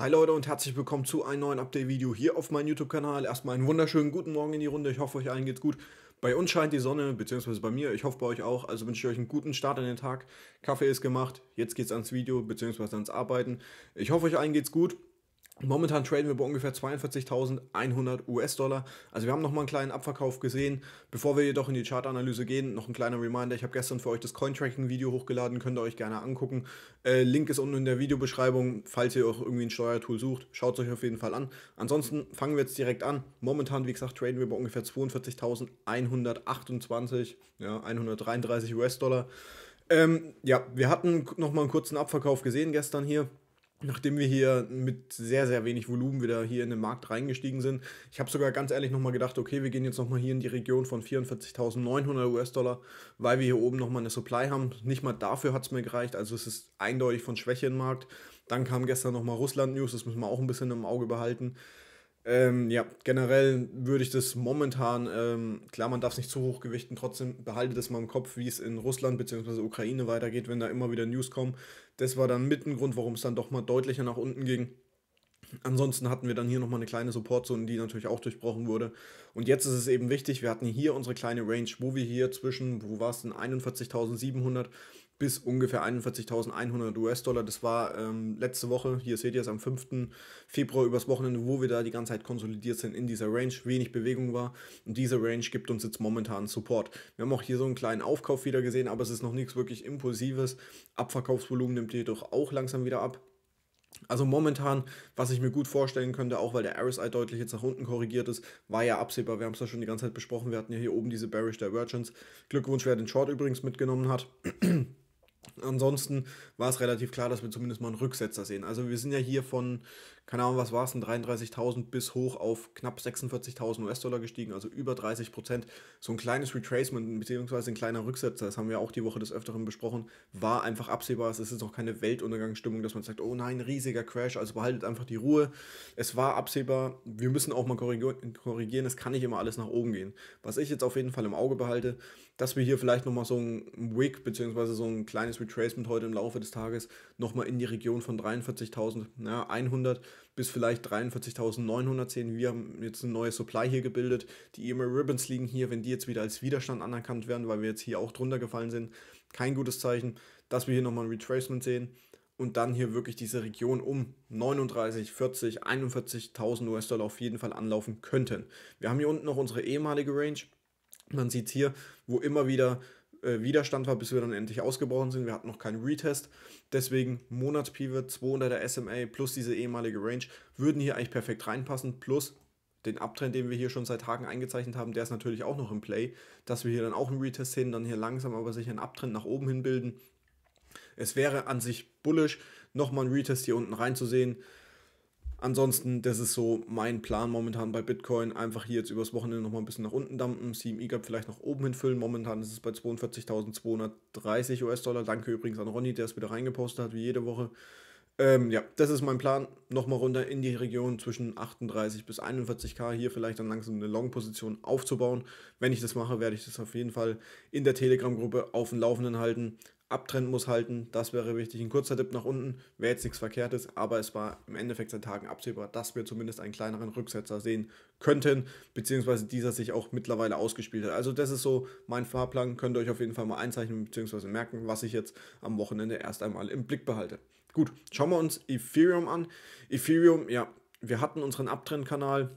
Hi Leute und herzlich willkommen zu einem neuen Update-Video hier auf meinem YouTube-Kanal. Erstmal einen wunderschönen guten Morgen in die Runde. Ich hoffe, euch allen geht's gut. Bei uns scheint die Sonne, beziehungsweise bei mir. Ich hoffe, bei euch auch. Also wünsche ich euch einen guten Start in den Tag. Kaffee ist gemacht. Jetzt geht's ans Video, beziehungsweise ans Arbeiten. Ich hoffe, euch allen geht's gut. Momentan traden wir bei ungefähr 42.100 US-Dollar. Also wir haben nochmal einen kleinen Abverkauf gesehen. Bevor wir jedoch in die Chartanalyse gehen, noch ein kleiner Reminder. Ich habe gestern für euch das Cointracking-Video hochgeladen, könnt ihr euch gerne angucken. Äh, Link ist unten in der Videobeschreibung. Falls ihr auch irgendwie ein Steuertool sucht, schaut es euch auf jeden Fall an. Ansonsten fangen wir jetzt direkt an. Momentan, wie gesagt, traden wir bei ungefähr 42.128, ja, 133 US-Dollar. Ähm, ja, wir hatten nochmal einen kurzen Abverkauf gesehen gestern hier nachdem wir hier mit sehr, sehr wenig Volumen wieder hier in den Markt reingestiegen sind. Ich habe sogar ganz ehrlich nochmal gedacht, okay, wir gehen jetzt nochmal hier in die Region von 44.900 US-Dollar, weil wir hier oben nochmal eine Supply haben. Nicht mal dafür hat es mir gereicht, also es ist eindeutig von Schwäche im Markt. Dann kam gestern nochmal Russland-News, das müssen wir auch ein bisschen im Auge behalten. Ähm, ja, generell würde ich das momentan, ähm, klar, man darf es nicht zu hoch gewichten, trotzdem behalte das mal im Kopf, wie es in Russland bzw. Ukraine weitergeht, wenn da immer wieder News kommen. Das war dann mit ein Grund, warum es dann doch mal deutlicher nach unten ging. Ansonsten hatten wir dann hier nochmal eine kleine Supportzone, die natürlich auch durchbrochen wurde. Und jetzt ist es eben wichtig, wir hatten hier unsere kleine Range, wo wir hier zwischen, wo war es denn, 41.700 bis ungefähr 41.100 US-Dollar. Das war ähm, letzte Woche, hier seht ihr es am 5. Februar übers Wochenende, wo wir da die ganze Zeit konsolidiert sind in dieser Range, wenig Bewegung war. Und diese Range gibt uns jetzt momentan Support. Wir haben auch hier so einen kleinen Aufkauf wieder gesehen, aber es ist noch nichts wirklich Impulsives. Abverkaufsvolumen nimmt jedoch auch langsam wieder ab. Also momentan, was ich mir gut vorstellen könnte, auch weil der RSI deutlich jetzt nach unten korrigiert ist, war ja absehbar. Wir haben es ja schon die ganze Zeit besprochen. Wir hatten ja hier oben diese Bearish Divergence. Glückwunsch, wer den Short übrigens mitgenommen hat. Ansonsten war es relativ klar, dass wir zumindest mal einen Rücksetzer sehen. Also wir sind ja hier von keine Ahnung, was war es, 33.000 bis hoch auf knapp 46.000 US-Dollar gestiegen, also über 30 Prozent. So ein kleines Retracement beziehungsweise ein kleiner Rücksetzer, das haben wir auch die Woche des Öfteren besprochen, war einfach absehbar. Es ist jetzt noch keine Weltuntergangsstimmung, dass man sagt, oh nein, riesiger Crash, also behaltet einfach die Ruhe. Es war absehbar, wir müssen auch mal korrigieren, es kann nicht immer alles nach oben gehen. Was ich jetzt auf jeden Fall im Auge behalte, dass wir hier vielleicht nochmal so ein Wick beziehungsweise so ein kleines Retracement heute im Laufe des Tages nochmal in die Region von 43.100 bis vielleicht 43.910. Wir haben jetzt eine neue Supply hier gebildet. Die EMA Ribbons liegen hier, wenn die jetzt wieder als Widerstand anerkannt werden, weil wir jetzt hier auch drunter gefallen sind, kein gutes Zeichen, dass wir hier nochmal ein Retracement sehen und dann hier wirklich diese Region um 39, 40, 41.000 US-Dollar auf jeden Fall anlaufen könnten. Wir haben hier unten noch unsere ehemalige Range. Man sieht hier, wo immer wieder äh, Widerstand war, bis wir dann endlich ausgebrochen sind. Wir hatten noch keinen Retest. Deswegen Monatspivot 2 unter der SMA plus diese ehemalige Range würden hier eigentlich perfekt reinpassen. Plus den Uptrend, den wir hier schon seit Tagen eingezeichnet haben, der ist natürlich auch noch im Play, dass wir hier dann auch einen Retest sehen, dann hier langsam aber sich einen Uptrend nach oben hinbilden. Es wäre an sich bullisch, nochmal einen Retest hier unten reinzusehen. Ansonsten, das ist so mein Plan momentan bei Bitcoin. Einfach hier jetzt übers Wochenende nochmal ein bisschen nach unten dampfen, CME Gap vielleicht nach oben hinfüllen. Momentan ist es bei 42.230 US-Dollar. Danke übrigens an Ronny, der es wieder reingepostet hat, wie jede Woche. Ähm, ja, das ist mein Plan. Nochmal runter in die Region zwischen 38 bis 41k. Hier vielleicht dann langsam eine Long-Position aufzubauen. Wenn ich das mache, werde ich das auf jeden Fall in der Telegram-Gruppe auf dem Laufenden halten. Abtrend muss halten, das wäre wichtig. Ein kurzer Tipp nach unten wäre jetzt nichts Verkehrtes, aber es war im Endeffekt seit Tagen absehbar, dass wir zumindest einen kleineren Rücksetzer sehen könnten, beziehungsweise dieser sich auch mittlerweile ausgespielt hat. Also das ist so mein Fahrplan, könnt ihr euch auf jeden Fall mal einzeichnen, beziehungsweise merken, was ich jetzt am Wochenende erst einmal im Blick behalte. Gut, schauen wir uns Ethereum an. Ethereum, ja, wir hatten unseren Abtrendkanal,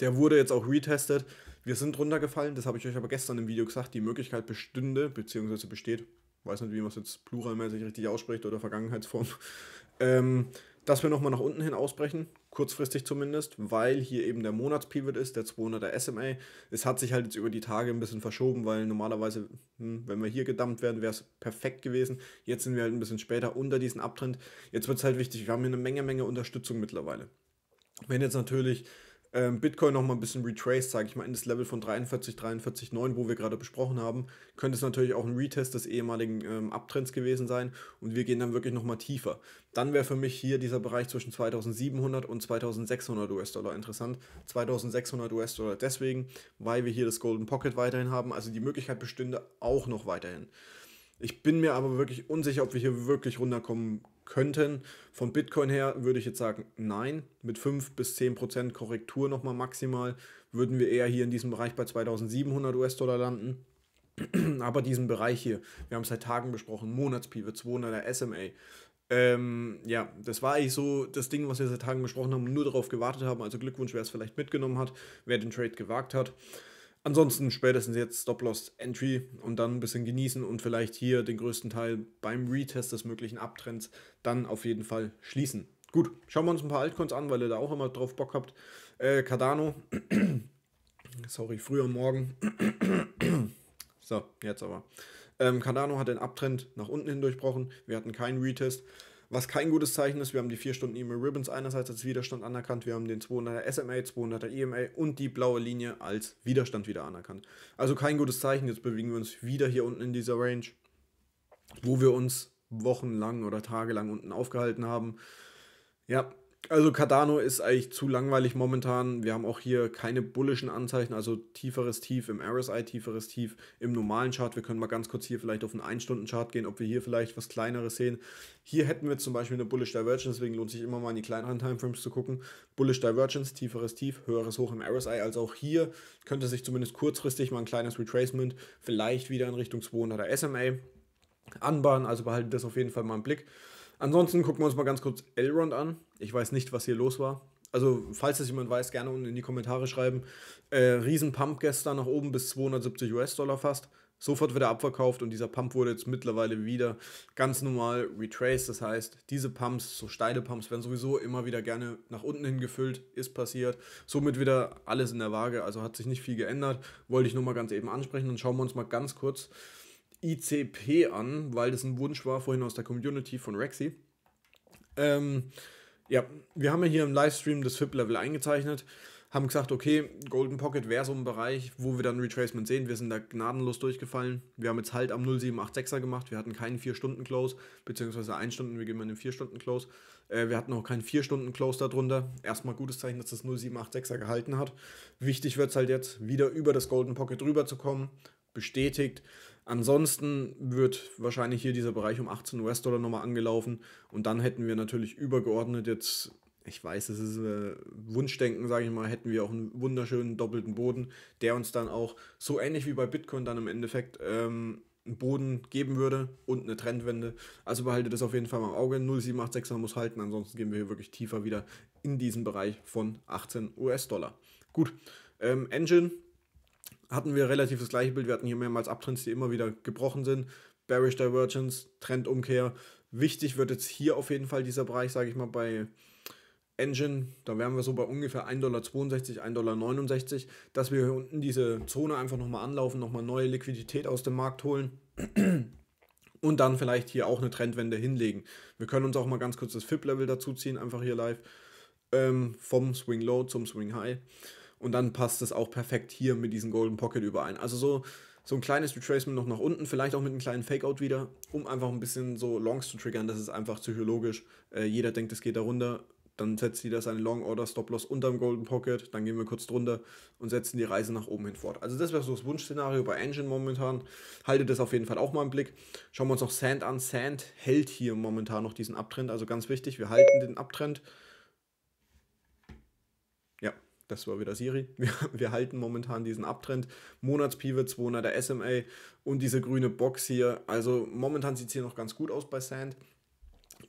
der wurde jetzt auch retestet. Wir sind runtergefallen, das habe ich euch aber gestern im Video gesagt, die Möglichkeit bestünde, beziehungsweise besteht, weiß nicht, wie man es jetzt pluralmäßig richtig ausspricht oder Vergangenheitsform, ähm, dass wir nochmal nach unten hin ausbrechen, kurzfristig zumindest, weil hier eben der Monatspivot ist, der 200er SMA. Es hat sich halt jetzt über die Tage ein bisschen verschoben, weil normalerweise, hm, wenn wir hier gedammt werden, wäre es perfekt gewesen. Jetzt sind wir halt ein bisschen später unter diesem Abtrend. Jetzt wird es halt wichtig, wir haben hier eine Menge, Menge Unterstützung mittlerweile. Wenn jetzt natürlich ähm, Bitcoin nochmal ein bisschen retraced, sage ich mal, in das Level von 43, 43,9, wo wir gerade besprochen haben, könnte es natürlich auch ein Retest des ehemaligen ähm, Abtrends gewesen sein und wir gehen dann wirklich nochmal tiefer. Dann wäre für mich hier dieser Bereich zwischen 2700 und 2600 US-Dollar interessant. 2600 US-Dollar deswegen, weil wir hier das Golden Pocket weiterhin haben, also die Möglichkeit bestünde auch noch weiterhin. Ich bin mir aber wirklich unsicher, ob wir hier wirklich runterkommen könnten. Von Bitcoin her würde ich jetzt sagen, nein. Mit 5 bis 10% Prozent Korrektur nochmal maximal würden wir eher hier in diesem Bereich bei 2700 US-Dollar landen. Aber diesen Bereich hier, wir haben es seit Tagen besprochen, Monatspiewe, 200er SMA. Ähm, ja, das war eigentlich so das Ding, was wir seit Tagen besprochen haben, nur darauf gewartet haben. Also Glückwunsch, wer es vielleicht mitgenommen hat, wer den Trade gewagt hat. Ansonsten spätestens jetzt Stop-Loss-Entry und dann ein bisschen genießen und vielleicht hier den größten Teil beim Retest des möglichen Abtrends dann auf jeden Fall schließen. Gut, schauen wir uns ein paar Altcoins an, weil ihr da auch immer drauf Bock habt. Äh, Cardano, sorry, früher Morgen. so, jetzt aber. Ähm, Cardano hat den Abtrend nach unten hin durchbrochen. Wir hatten keinen Retest was kein gutes Zeichen ist. Wir haben die 4 Stunden EMA Ribbons einerseits als Widerstand anerkannt, wir haben den 200er SMA, 200er EMA und die blaue Linie als Widerstand wieder anerkannt. Also kein gutes Zeichen. Jetzt bewegen wir uns wieder hier unten in dieser Range, wo wir uns wochenlang oder tagelang unten aufgehalten haben. Ja, also Cardano ist eigentlich zu langweilig momentan. Wir haben auch hier keine bullischen Anzeichen, also tieferes Tief im RSI, tieferes Tief im normalen Chart. Wir können mal ganz kurz hier vielleicht auf einen 1-Stunden-Chart gehen, ob wir hier vielleicht was kleineres sehen. Hier hätten wir zum Beispiel eine Bullish Divergence, deswegen lohnt sich immer mal in die kleineren Timeframes zu gucken. Bullish Divergence, tieferes Tief, höheres Hoch im RSI. Also auch hier könnte sich zumindest kurzfristig mal ein kleines Retracement vielleicht wieder in Richtung 200er SMA anbahnen. Also behaltet das auf jeden Fall mal im Blick. Ansonsten gucken wir uns mal ganz kurz Elrond an. Ich weiß nicht, was hier los war. Also, falls das jemand weiß, gerne unten in die Kommentare schreiben. Äh, Riesenpump gestern nach oben bis 270 US-Dollar fast. Sofort wieder abverkauft und dieser Pump wurde jetzt mittlerweile wieder ganz normal retraced. Das heißt, diese Pumps, so steile Pumps, werden sowieso immer wieder gerne nach unten hin gefüllt. Ist passiert. Somit wieder alles in der Waage. Also hat sich nicht viel geändert. Wollte ich nur mal ganz eben ansprechen. Dann schauen wir uns mal ganz kurz ICP an, weil das ein Wunsch war vorhin aus der Community von Rexy. Ähm, ja, wir haben ja hier im Livestream das FIP-Level eingezeichnet, haben gesagt, okay, Golden Pocket wäre so ein Bereich, wo wir dann Retracement sehen. Wir sind da gnadenlos durchgefallen. Wir haben jetzt halt am 0786er gemacht. Wir hatten keinen 4-Stunden-Close, beziehungsweise 1 Stunden, wir gehen mal in den 4-Stunden-Close. Äh, wir hatten auch keinen 4-Stunden-Close darunter. Erstmal gutes Zeichen, dass das 0786er gehalten hat. Wichtig wird es halt jetzt, wieder über das Golden Pocket rüberzukommen. Bestätigt. Ansonsten wird wahrscheinlich hier dieser Bereich um 18 US-Dollar nochmal angelaufen und dann hätten wir natürlich übergeordnet jetzt, ich weiß, es ist äh, Wunschdenken, sage ich mal, hätten wir auch einen wunderschönen doppelten Boden, der uns dann auch so ähnlich wie bei Bitcoin dann im Endeffekt ähm, einen Boden geben würde und eine Trendwende. Also behaltet das auf jeden Fall mal im Auge. 0,786er muss halten, ansonsten gehen wir hier wirklich tiefer wieder in diesen Bereich von 18 US-Dollar. Gut, ähm, Engine hatten wir relativ das gleiche Bild. Wir hatten hier mehrmals Abtrends, die immer wieder gebrochen sind. Bearish Divergence, Trendumkehr. Wichtig wird jetzt hier auf jeden Fall dieser Bereich, sage ich mal, bei Engine. Da wären wir so bei ungefähr 1,62 Dollar, 1,69 Dollar, dass wir hier unten diese Zone einfach nochmal anlaufen, nochmal neue Liquidität aus dem Markt holen. Und dann vielleicht hier auch eine Trendwende hinlegen. Wir können uns auch mal ganz kurz das FIP-Level dazu ziehen, einfach hier live. Ähm, vom Swing Low zum Swing High und dann passt es auch perfekt hier mit diesem Golden Pocket überein. Also so, so ein kleines Retracement noch nach unten, vielleicht auch mit einem kleinen Fakeout wieder, um einfach ein bisschen so Longs zu triggern. Das ist einfach psychologisch. Äh, jeder denkt, es geht da runter. Dann setzt die da seine Long Order Stop Loss unterm Golden Pocket, dann gehen wir kurz drunter und setzen die Reise nach oben hin fort. Also das wäre so das Wunschszenario bei Engine momentan. Haltet das auf jeden Fall auch mal im Blick. Schauen wir uns noch Sand an. Sand hält hier momentan noch diesen Abtrend, also ganz wichtig, wir halten den Abtrend das war wieder Siri, wir, wir halten momentan diesen Abtrend. Monatspivot, 200er SMA und diese grüne Box hier. Also momentan sieht es hier noch ganz gut aus bei Sand.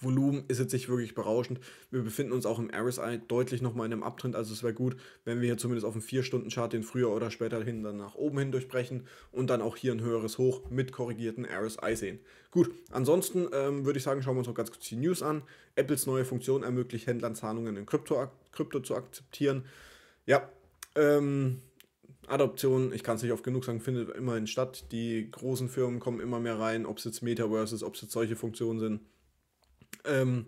Volumen ist jetzt nicht wirklich berauschend. Wir befinden uns auch im RSI deutlich nochmal in einem Abtrend, also es wäre gut, wenn wir hier zumindest auf dem 4-Stunden-Chart den früher oder später hin dann nach oben hin durchbrechen und dann auch hier ein höheres Hoch mit korrigierten RSI sehen. Gut, ansonsten ähm, würde ich sagen, schauen wir uns noch ganz kurz die News an. Apples neue Funktion ermöglicht Händlern Zahlungen in Krypto, Krypto zu akzeptieren. Ja, ähm, Adoption, ich kann es nicht oft genug sagen, findet immerhin statt. Die großen Firmen kommen immer mehr rein, ob es jetzt Metaverse ist, ob es jetzt solche Funktionen sind. Ähm,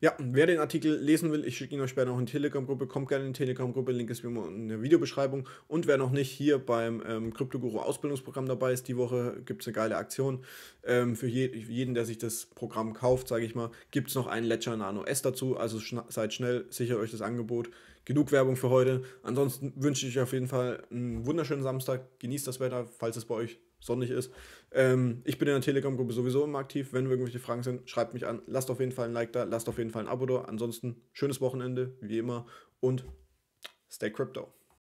ja, wer den Artikel lesen will, ich schicke ihn euch später noch in die Telegram-Gruppe. Kommt gerne in die Telegram-Gruppe, Link ist wie immer in der Videobeschreibung. Und wer noch nicht hier beim ähm, Kryptoguru Ausbildungsprogramm dabei ist, die Woche gibt es eine geile Aktion. Ähm, für, je, jeden, der sich das Programm kauft, sage ich mal, gibt es noch einen Ledger Nano S dazu. Also schn seid schnell, sichert euch das Angebot. Genug Werbung für heute. Ansonsten wünsche ich euch auf jeden Fall einen wunderschönen Samstag. Genießt das Wetter, falls es bei euch sonnig ist. Ähm, ich bin in der Telegram-Gruppe sowieso immer aktiv. Wenn irgendwelche Fragen sind, schreibt mich an. Lasst auf jeden Fall ein Like da, lasst auf jeden Fall ein Abo da. Ansonsten schönes Wochenende, wie immer, und stay crypto.